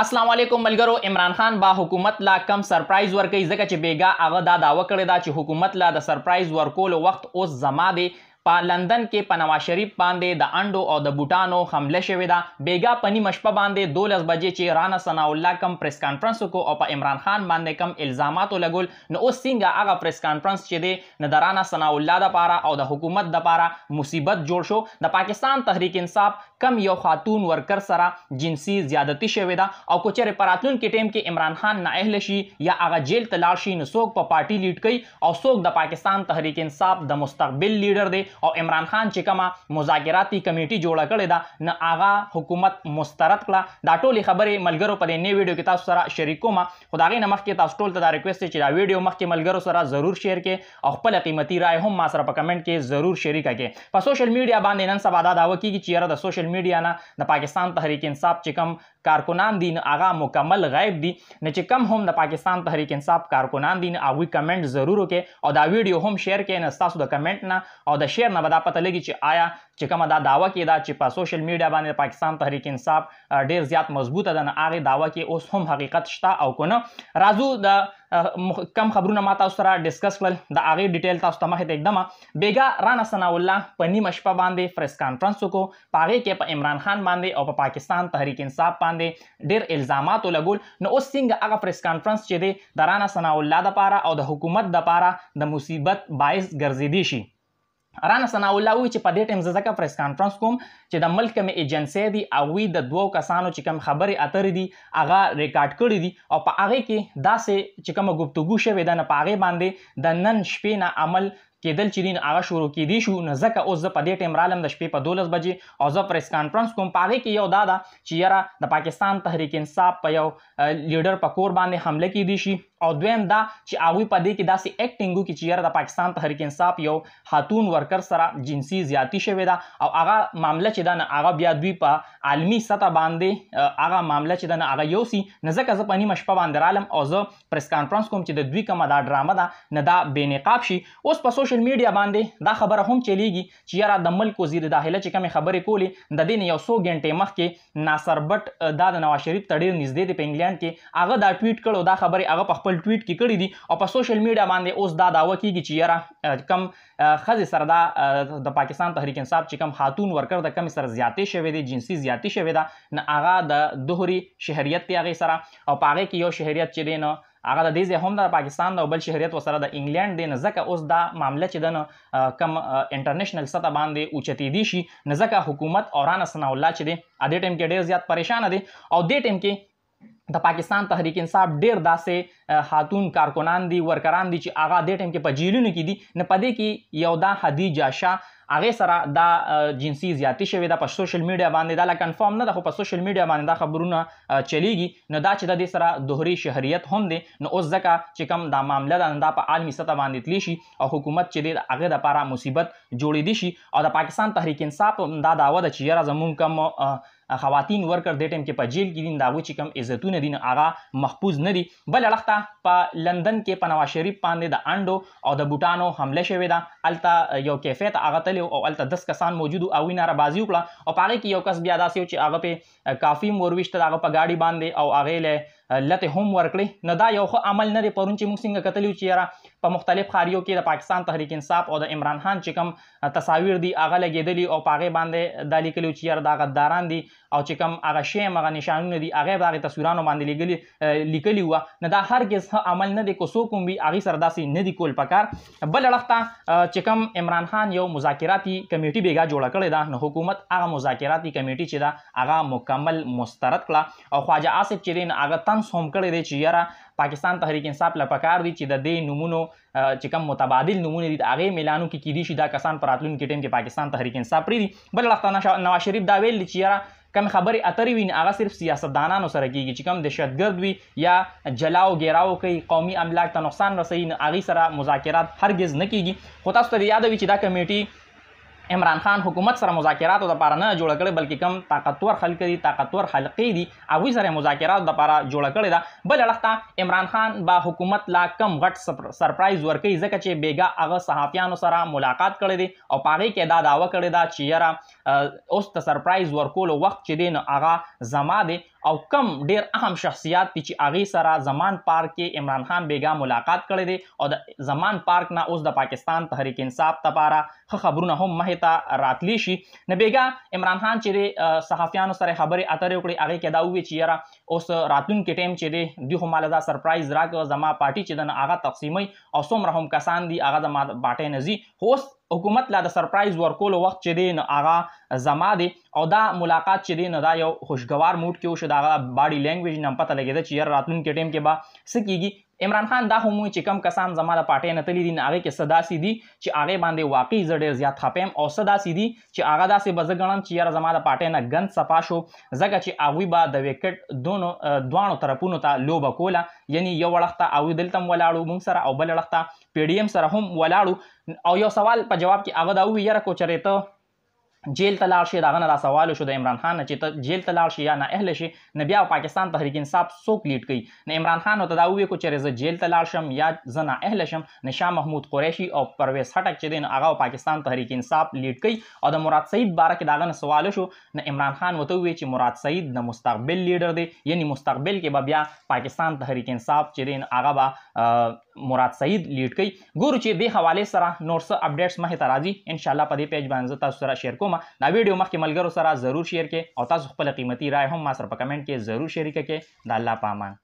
السلام علیکم ملګرو عمران خان با حکومت لا کم سرپرایز ورکړي ځکه چې بیګا هغه دا داوه کړې ده چې حکومت لا د سرپرایز ورکولو وخت اوس زما دی په لندن کې په نواز شریف باندې د انډو او د بوټانو حمله شوې ده بیګا پنی مشپه باندې 12 بجې چې رانا ثنا الله کم پریس کانفرنس کو او په عمران خان باندې کم الزامات لګول نو اوس څنګه هغه پریس کانفرنس چې دی نه درانا ثنا الله د پاره او د حکومت د پاره مصیبت جوړ شو د پاکستان تحریک انصاف کم یو خاتون ورکر سره جنسي زیادتی شوې ده او کوچره پراتلون کې ټیم کې عمران خان نه اهل شي یا هغه جیل تلاشي نو څوک په پا پارټي لیډ کوي او څوک د پاکستان تحریک انصاف د مستقبل لیډر دی او عمران خان چې کومه مذاکراتي کمیټي جوړه کړې ده نه هغه حکومت مسترد کړه دا ټولې خبرې ملګرو په دې نی ویډیو کې تاسو سره شریک کوم خدای نه مخکې تاسو ټول ته دا ریکوست چې دا ویډیو مخکې ملګرو سره ضرور شیر کړئ او خپل قیمتي رائے هم ما سره په کمنټ کې ضرور شریک کړئ په سوشل میډیا باندې نن سبا دا داوه کیږي چې یاره د سوشل میډیا نه د پاکستان تحریک انصاف چې کوم کارکنان دي هغه مکمل غیب دي نه چې کم هم د پاکستان تحریک انصاف کارکنان دي هغه کمنټ ضرور وکړي او دا ویډیو هم شیر کړئ نه تاسو د کمنټ نه او د شیر نه به دا پته لګي چې آیا چې کومه دا داوا کې دا چې په سوشل میډیا باندې پاکستان تحریک انصاف ډیر زیات مضبوطه ده نه هغه داوا کې اوس هم حقیقت شته او کنه راځو د کم خبرونه ما تاسو سره ډیسکس کړل د هغه ډیټیل تاسو ته مخه ته एकदम بیګا رانا ثناء الله په نیم شپه باندې پریس کانفرنس وکړو پاره کې په عمران خان باندې او په پاکستان تحریک انصاف باندې ډیر الزامات لګول نو اوس څنګه هغه پریس کانفرنس چې دی د رانا ثناء الله د پاره او د حکومت د پاره د مصیبت باعث ګرځېدي شي رانه ثناء الله وی چې په دې ټیم زکه پریس کانفرنس کوم چې د ملک کمې ایجنسی دی او وی د دوو کسانو چې کوم خبرې اترې دي هغه ریکارډ کړې دي او په هغه کې داسې چې کومه گفتگو شوې ده نه پاغه باندې د نن شپې نه عمل کېدل چې دین هغه شروع کېدی شو نه ځکه اوس زه په دې ټیم رالم د شپې په دولس بجې او زه پریس کانفرنس کوم په هغې کې یو دا ده چې یاره د پاکستان تحریک انصاف په یو لیډر په کور باندې حمله کېدی شي او دویم دا چې هغوی په دې کې داسې اکټینګ وکړي چې یاره د پاکستان تحریک انصاف یو خاتون ورکر سره جنسي زیاتی شوې ده او هغه معامله چې ده نه هغه بیا دوی په عالمی سطح باندې هغه معامله چې ده نه هغه یوسي نه ځکه زه په نیمه شپه باندې رالم او زه پریس کانفرنس کوم چې د دوی کومه دا ډرامه ده نه دا بېنقاب شي اوس په سوشل میډیا باندې دا خبره هم چلیږي چې یاره د ملک وزیر داخله چې کومې خبرې کولې د دې نه یو څو غنټې مخکې ناصر بټ دا د نواز شریف ته ډېر نږدې دی په انګلینډ کې هغه دا ټویټ کړو دا خبرې هغه په خپل ټویټ کې کړې دي او په سوشل میډیا باندې اوس دا داوه کیږي چې یاره کم خزې سره دا د پاکستان تحریک انصاف چې کم خاتون ورکر د کم سره زیاتې شوې دي جنسي زیاتې شوې ده نه هغه د دهوري شهریت دی هغه سره او پاغه کې یو شهریت چې دی نه هغه د دې ځای هم د پاکستان د بل شهریت وسره د انګلند دی نه ځکه اوس دا معامله چې د کم انټرنیشنل سطح باندې اوچتی دي شي نه ځکه حکومت اوران سنا الله چې دی ا دې ټیم کې ډیر زیات پریشان دي او دې ټیم کې د پاکستان تحریک انصاف ډیر داسې خاتون کارکنان دي ورکران دي چې اغا د ټیم کې په جیلونو کې دي نه پدې کې یو دا حدیجه شاه هغه سره دا جنسي زیاتی شوی دا په سوشل میډیا باندې دا لا کنفرم نه ده خو په سوشل میډیا باندې دا خبرونه چلیږي نو دا چې د دې سره دوهري شهريت هم دي نو اوس ځکه چې کوم دا معاملې دا نه په عالمي سطح باندې تلی شي او حکومت چې د هغه لپاره مصیبت جوړې دي شي او د پاکستان تحریک انصاف دا داوا ده چې یاره زمونږ کوم خواتین ورکر د ټیم کې په جیل کې دین دا و چې کم عزتونه دین هغه محفوظ نه دي بل لخته په لندن کې په نواز شریف باندې د انډو او د بوټانو حمله شوې ده الته یو کیفیت هغه تل او الته 10 کسان موجود او ویناره بازی وکړه او پاره کې یو کس بیا داسې چې هغه په کافی مرويشت هغه په گاډي باندې او هغه له لته هم ورکړي نه دا یو خو عمل نه دی پرون چې موږ څنګه کتلی چې یاره په مختلف خاریو کې د پاکستان تحریک انصاف او د عمران خان چې کوم تصاویر دي هغه لګیدلی او پاغه باندې د لیکلو چې یاره دا غداران دي او چې کوم هغه شی مغه نشانونه دي هغه باغه تصویرانو باندې لګلی لیکلی و نه دا هرګز عمل نه دی کو سو کوم وی هغه سره داسې نه دی کول پکار بل لړخته چې کوم عمران خان یو مذاکراتي کمیټي بیګا جوړ کړی دا نه حکومت هغه مذاکراتي کمیټي چې دا هغه مکمل مسترد کړه او خواجه آصف چې دین هغه لمس هم کړی دی چې یاره پاکستان تحریک انصاف له پکار دی چې د دې نمونو چې کوم متبادل نمونه دي هغه ملانو کې کیدی شي دا کسان پر راتلونکي ټیم کې پاکستان تحریک انصاف پری دي بل لخت نواز شریف دا ویل چې یاره کم خبرې اترې وین هغه صرف سیاستدانانو سره کیږي چې کم دهشتګرد وي یا جلاو ګیراو کوي قومي املاک ته نقصان رسوي هغه سره مذاکرات هرگز نه کیږي خو تاسو ته یاد وي چې دا کمیټي عمران خان حکومت سره مذاکراتو د پاره نه جوړ کړي بلکې کم طاقتور خلک دي طاقتور حلقې دي هغوی سره مذاکراتو د پاره جوړ کړي ده بل اړخ ته عمران خان با حکومت لا کم غټ سرپرایز ورکوي ځکه چې بیګا هغه صحافیانو سره ملاقات کړی دی او پاغې کې دا داوا کړې ده چې یاره اوس ته سرپرایز ورکولو وخت چې دی نو هغه زما دی او کم ډیر اهم شخصیت دي چې اغه سره زمان پارک کې عمران خان بیګا ملاقات کړې دي او د زمان پارک نه اوس د پاکستان تحریک انصاف لپاره خبرونه هم مه ته راتلی شي نه بیګا عمران خان چې صحافیانو سره خبرې اترې وکړې اغه کې دا وی چې یاره اوس راتلون کې ټیم چې دی دوه مالدا سرپرایز راکړه زما پارټي چې د هغه تقسیمي او څومره هم کسان دي هغه د ماټې نزي هوست حکومت لا د سرپرایز ورکول وخت چې دی نو هغه زما دی او دا ملاقات چې دی نو دا یو خوشګوار موډ کې وشو دا باډي لینګویج نه پته لګیدا چې یار راتلون کې ټیم کې با سکیږي عمران خان دا هم چې کم کسان زما د پارټۍ نه تللي دي نو هغې کې څه داسې دي چې هغې باندې واقعي زه ډېر زیات خفه یم او څه داسې دي چې هغه داسې به زه ګڼم چې یاره زما د پارټۍ نه ګند صفا شو ځکه چې هغوی به د وکټ دونو دواړو طرفونو ته لوبه کوله یعنی یو اړخ ته هغوی دلته هم ولاړو موږ سره او بل اړخ ته پی ډي ایم سره هم ولاړو او یو سوال په جواب کې هغه دا وویل یاره کو چېرې ته جیل ته لاړ شي داغه نه را سوال شو د عمران خان نه چې ته جیل ته لاړ شي یا نه اهل شي نه بیا پاکستان تحریک انصاف څوک لیډ کوي نه عمران خان ته دا وې کو چې زه جیل ته لاړ شم یا زه نه اهل شم نه شاه محمود قریشي او پرویز هټک چې دین هغه پاکستان تحریک انصاف لیډ کوي او د مراد سعید باره کې داغه نه سوال شو نه عمران خان وته وې چې مراد سعید د مستقبل لیډر دی یعنی مستقبل کې به بیا پاکستان تحریک انصاف چې دین هغه به مراد سعید لیډ کوي ګورو چې دې حواله سره نور څه اپډیټس مخې ته راځي ان شاء الله په دې پیج باندې تاسو سره شیر کوم دا ویډیو مخکې ملګرو سره ضرور شیر کړئ او تاسو خپل قیمتي رائے هم ما سره په کمنټ کې ضرور شریک کړئ د الله پامان